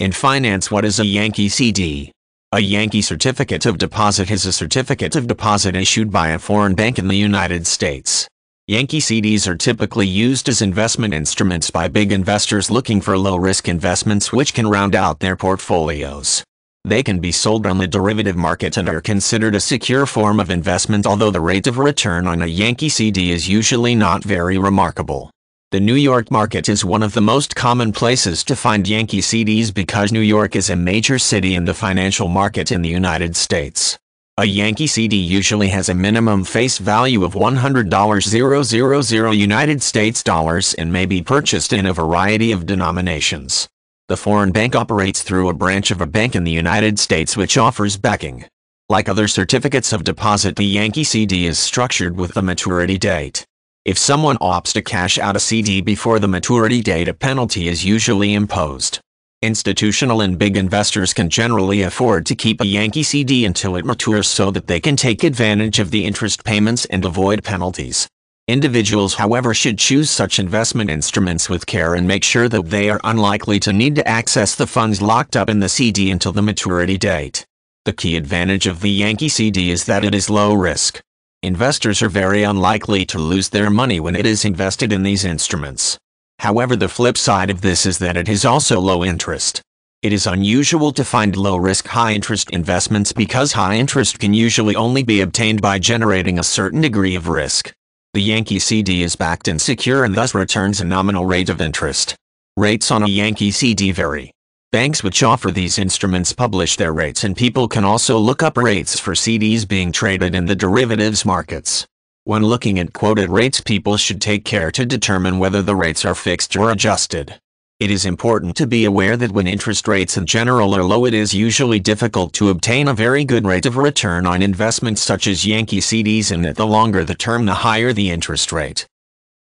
In finance what is a Yankee CD? A Yankee certificate of deposit is a certificate of deposit issued by a foreign bank in the United States. Yankee CDs are typically used as investment instruments by big investors looking for low-risk investments which can round out their portfolios. They can be sold on the derivative market and are considered a secure form of investment although the rate of return on a Yankee CD is usually not very remarkable. The New York market is one of the most common places to find Yankee CDs because New York is a major city in the financial market in the United States. A Yankee CD usually has a minimum face value of $100 United States dollars and may be purchased in a variety of denominations. The foreign bank operates through a branch of a bank in the United States which offers backing. Like other certificates of deposit the Yankee CD is structured with a maturity date. If someone opts to cash out a CD before the maturity date a penalty is usually imposed. Institutional and big investors can generally afford to keep a Yankee CD until it matures so that they can take advantage of the interest payments and avoid penalties. Individuals however should choose such investment instruments with care and make sure that they are unlikely to need to access the funds locked up in the CD until the maturity date. The key advantage of the Yankee CD is that it is low risk investors are very unlikely to lose their money when it is invested in these instruments. However the flip side of this is that it is also low interest. It is unusual to find low-risk high-interest investments because high interest can usually only be obtained by generating a certain degree of risk. The Yankee CD is backed and secure and thus returns a nominal rate of interest. Rates on a Yankee CD vary. Banks which offer these instruments publish their rates and people can also look up rates for CDs being traded in the derivatives markets. When looking at quoted rates people should take care to determine whether the rates are fixed or adjusted. It is important to be aware that when interest rates in general are low it is usually difficult to obtain a very good rate of return on investments such as Yankee CDs and that the longer the term the higher the interest rate.